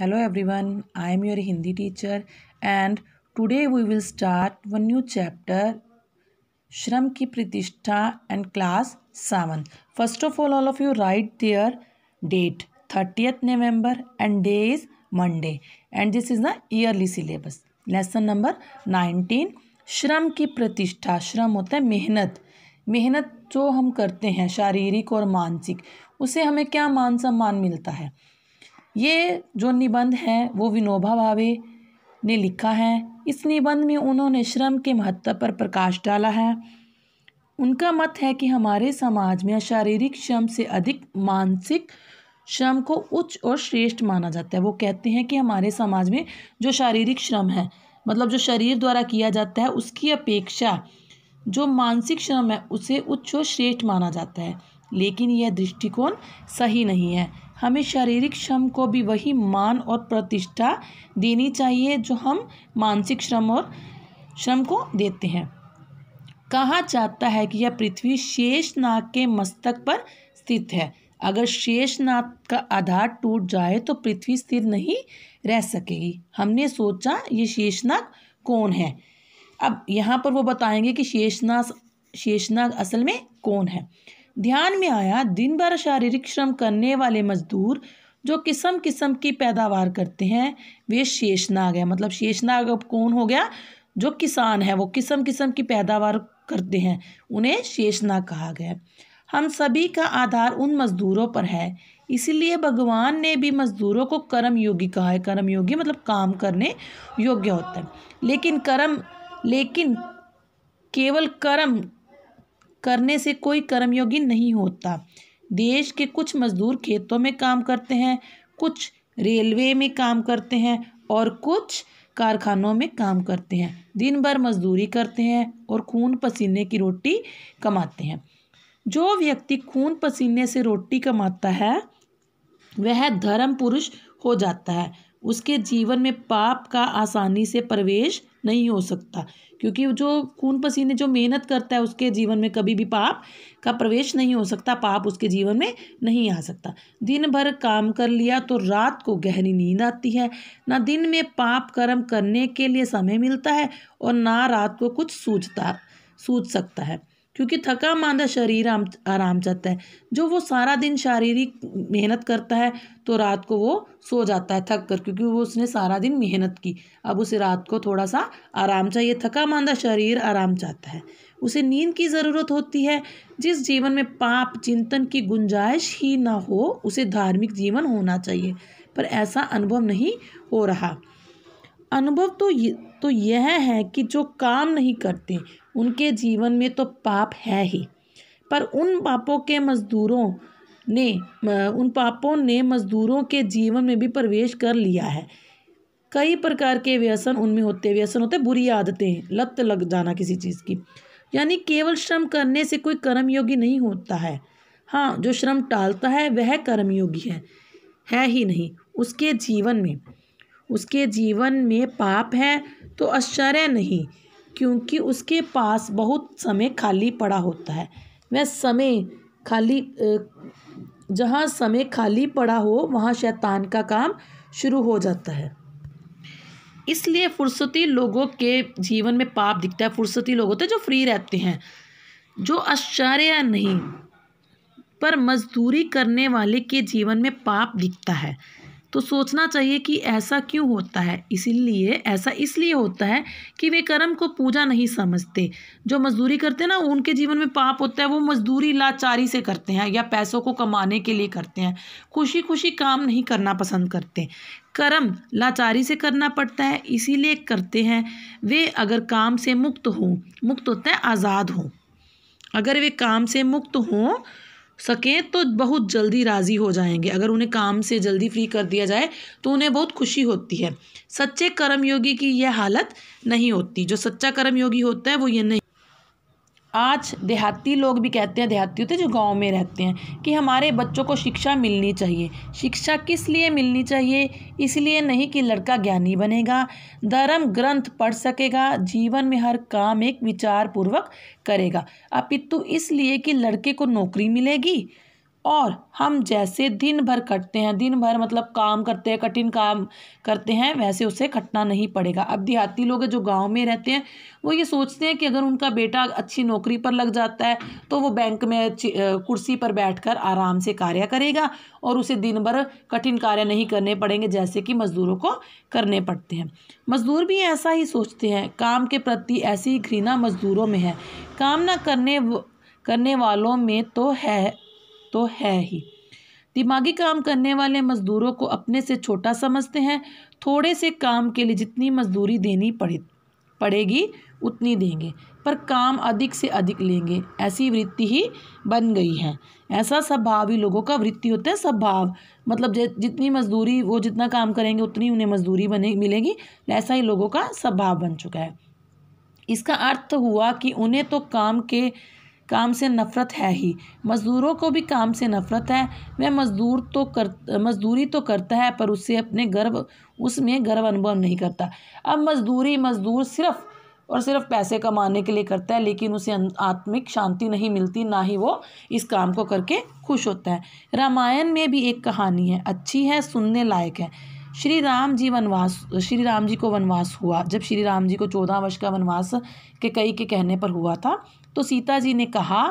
hello everyone I am your Hindi teacher and today we will start one new chapter श्रम की प्रतिष्ठा and class seven first of all all of you write there date thirtieth November and day is Monday and this is the yearly syllabus lesson number nineteen श्रम की प्रतिष्ठा श्रम होता है मेहनत मेहनत जो हम करते हैं शारीरिक और मानसिक उसे हमें क्या मान सम्मान मिलता है ये जो निबंध हैं वो विनोबा भावे ने लिखा है इस निबंध में उन्होंने श्रम के महत्व पर प्रकाश डाला है उनका मत है कि हमारे समाज में शारीरिक श्रम से अधिक मानसिक श्रम को उच्च और श्रेष्ठ माना जाता है वो कहते हैं कि हमारे समाज में जो शारीरिक श्रम है मतलब जो शरीर द्वारा किया जाता है उसकी अपेक्षा जो मानसिक श्रम है उसे उच्च और श्रेष्ठ माना जाता है लेकिन यह दृष्टिकोण सही नहीं है हमें शारीरिक श्रम को भी वही मान और प्रतिष्ठा देनी चाहिए जो हम मानसिक श्रम और श्रम को देते हैं कहा जाता है कि यह पृथ्वी शेषनाग के मस्तक पर स्थित है अगर शेषनाग का आधार टूट जाए तो पृथ्वी स्थिर नहीं रह सकेगी हमने सोचा ये शेषनाग कौन है अब यहाँ पर वो बताएंगे कि शेषनाग शेषनाग असल में कौन है ध्यान में आया दिन भर शारीरिक श्रम करने वाले मजदूर जो किस्म किस्म की पैदावार करते हैं वे शेषनाग है मतलब शेषनाग अब कौन हो गया जो किसान है वो किस्म किस्म की पैदावार करते हैं उन्हें शेषनाग कहा गया हम सभी का आधार उन मजदूरों पर है इसलिए भगवान ने भी मजदूरों को कर्म योगी कहा है कर्म योगी मतलब काम करने योग्य होता है लेकिन कर्म लेकिन केवल कर्म करने से कोई कर्मयोगी नहीं होता देश के कुछ मजदूर खेतों में काम करते हैं कुछ रेलवे में काम करते हैं और कुछ कारखानों में काम करते हैं दिन भर मजदूरी करते हैं और खून पसीने की रोटी कमाते हैं जो व्यक्ति खून पसीने से रोटी कमाता है वह धर्म पुरुष हो जाता है उसके जीवन में पाप का आसानी से प्रवेश नहीं हो सकता क्योंकि जो खून पसीने जो मेहनत करता है उसके जीवन में कभी भी पाप का प्रवेश नहीं हो सकता पाप उसके जीवन में नहीं आ सकता दिन भर काम कर लिया तो रात को गहरी नींद आती है ना दिन में पाप कर्म करने के लिए समय मिलता है और ना रात को कुछ सूझता सूझ सकता है क्योंकि थका मांदा शरीर आराम चाहता है जो वो सारा दिन शारीरिक मेहनत करता है तो रात को वो सो जाता है थक कर क्योंकि वो उसने सारा दिन मेहनत की अब उसे रात को थोड़ा सा आराम चाहिए थका मांदा शरीर आराम चाहता है उसे नींद की ज़रूरत होती है जिस जीवन में पाप चिंतन की गुंजाइश ही ना हो उसे धार्मिक जीवन होना चाहिए पर ऐसा अनुभव नहीं हो रहा अनुभव तो ये तो यह है कि जो काम नहीं करते उनके जीवन में तो पाप है ही पर उन पापों के मज़दूरों ने उन पापों ने मज़दूरों के जीवन में भी प्रवेश कर लिया है कई प्रकार के व्यसन उनमें होते व्यसन होते बुरी आदतें लत लग जाना किसी चीज़ की यानी केवल श्रम करने से कोई कर्मयोगी नहीं होता है हाँ जो श्रम टालता है वह कर्मयोगी है है ही नहीं उसके जीवन में उसके जीवन में पाप है तो आश्चर्य नहीं क्योंकि उसके पास बहुत समय खाली पड़ा होता है वह समय खाली जहाँ समय खाली पड़ा हो वहाँ शैतान का काम शुरू हो जाता है इसलिए फुर्सती लोगों के जीवन में पाप दिखता है फुर्सती लोग होते हैं जो फ्री रहते हैं जो आश्चर्य नहीं पर मजदूरी करने वाले के जीवन में पाप दिखता है तो सोचना चाहिए कि ऐसा क्यों होता है इसीलिए ऐसा इसलिए होता है कि वे कर्म को पूजा नहीं समझते जो मजदूरी करते हैं ना उनके जीवन में पाप होता है वो मजदूरी लाचारी से करते हैं या पैसों को कमाने के लिए करते हैं खुशी खुशी काम नहीं करना पसंद करते कर्म लाचारी से करना पड़ता है इसीलिए करते हैं वे अगर काम से मुक्त हों मुक्त होता है आज़ाद हों अगर वे काम से मुक्त हों सकें तो बहुत जल्दी राज़ी हो जाएंगे अगर उन्हें काम से जल्दी फ्री कर दिया जाए तो उन्हें बहुत खुशी होती है सच्चे कर्मयोगी की यह हालत नहीं होती जो सच्चा कर्मयोगी होता है वो ये नहीं आज देहाती लोग भी कहते हैं देहाती होते जो गांव में रहते हैं कि हमारे बच्चों को शिक्षा मिलनी चाहिए शिक्षा किस लिए मिलनी चाहिए इसलिए नहीं कि लड़का ज्ञानी बनेगा धर्म ग्रंथ पढ़ सकेगा जीवन में हर काम एक विचार पूर्वक करेगा अपितु इसलिए कि लड़के को नौकरी मिलेगी और हम जैसे दिन भर खटते हैं दिन भर मतलब काम करते हैं कठिन काम करते हैं वैसे उसे खटना नहीं पड़ेगा अब देहाती लोग जो गांव में रहते हैं वो ये सोचते हैं कि अगर उनका बेटा अच्छी नौकरी पर लग जाता है तो वो बैंक में कुर्सी पर बैठकर आराम से कार्य करेगा और उसे दिन भर कठिन कार्य नहीं करने पड़ेंगे जैसे कि मज़दूरों को करने पड़ते हैं मज़दूर भी ऐसा ही सोचते हैं काम के प्रति ऐसी घृणा मज़दूरों में है काम ना करने करने वालों में तो है तो है ही दिमागी काम करने वाले मज़दूरों को अपने से छोटा समझते हैं थोड़े से काम के लिए जितनी मजदूरी देनी पड़े पड़ेगी उतनी देंगे पर काम अधिक से अधिक लेंगे ऐसी वृत्ति ही बन गई है ऐसा स्वभाव ही लोगों का वृत्ति होता है स्वभाव मतलब जितनी मजदूरी वो जितना काम करेंगे उतनी उन्हें मजदूरी बने मिलेगी ऐसा ही लोगों का स्वभाव बन चुका है इसका अर्थ हुआ कि उन्हें तो काम के काम से नफ़रत है ही मज़दूरों को भी काम से नफ़रत है वह मज़दूर तो कर मज़दूरी तो करता है पर उससे अपने गर्व उसमें गर्व अनुभव नहीं करता अब मज़दूरी मज़दूर सिर्फ़ और सिर्फ पैसे कमाने के लिए करता है लेकिन उसे अं, आत्मिक शांति नहीं मिलती ना ही वो इस काम को करके खुश होता है रामायण में भी एक कहानी है अच्छी है सुनने लायक है श्री राम जी वनवास श्री राम जी को वनवास हुआ जब श्री राम जी को चौदह वर्ष का वनवास के कई के कहने पर हुआ था तो सीता जी ने कहा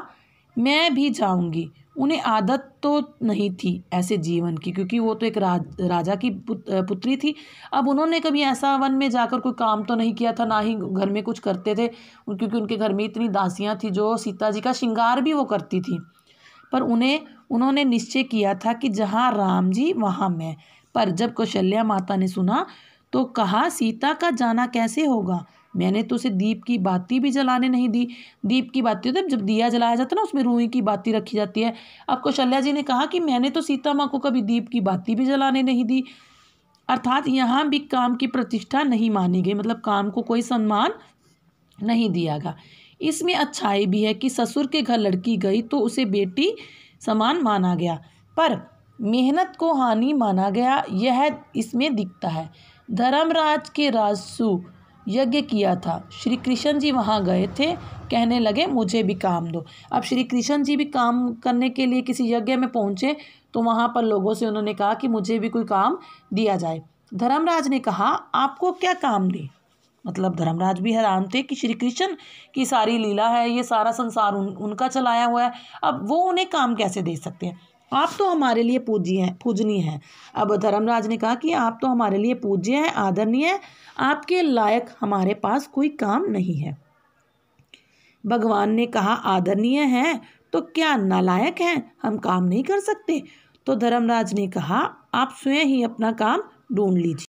मैं भी जाऊंगी उन्हें आदत तो नहीं थी ऐसे जीवन की क्योंकि वो तो एक राज, राजा की पुत, पुत्री थी अब उन्होंने कभी ऐसा वन में जाकर कोई काम तो नहीं किया था ना ही घर में कुछ करते थे क्योंकि उनके घर में इतनी दासियां थी जो सीता जी का श्रृंगार भी वो करती थी पर उन्हें उन्होंने निश्चय किया था कि जहाँ राम जी वहाँ मैं पर जब कौशल्या माता ने सुना तो कहा सीता का जाना कैसे होगा मैंने तो उसे दीप की बाती भी जलाने नहीं दी दीप की बाती होती जब दिया जलाया जाता है ना उसमें रूई की बाती रखी जाती है अब कौशल्या जी ने कहा कि मैंने तो सीता माँ को कभी दीप की बाती भी जलाने नहीं दी अर्थात यहाँ भी काम की प्रतिष्ठा नहीं मानी गई मतलब काम को कोई सम्मान नहीं दिया गया इसमें अच्छाई भी है कि ससुर के घर लड़की गई तो उसे बेटी समान माना गया पर मेहनत को हानि माना गया यह इसमें दिखता है धर्मराज के राजसु यज्ञ किया था श्री कृष्ण जी वहाँ गए थे कहने लगे मुझे भी काम दो अब श्री कृष्ण जी भी काम करने के लिए किसी यज्ञ में पहुँचे तो वहाँ पर लोगों से उन्होंने कहा कि मुझे भी कोई काम दिया जाए धर्मराज ने कहा आपको क्या काम दें मतलब धर्मराज भी हैरान थे कि श्री कृष्ण की सारी लीला है ये सारा संसार उन, उनका चलाया हुआ है अब वो उन्हें काम कैसे दे सकते हैं आप तो हमारे लिए पूज्य हैं पूजनीय हैं अब धर्मराज ने कहा कि आप तो हमारे लिए पूज्य हैं आदरणीय हैं आपके लायक हमारे पास कोई काम नहीं है भगवान ने कहा आदरणीय हैं तो क्या नालायक हैं हम काम नहीं कर सकते तो धर्मराज ने कहा आप स्वयं ही अपना काम ढूंढ लीजिए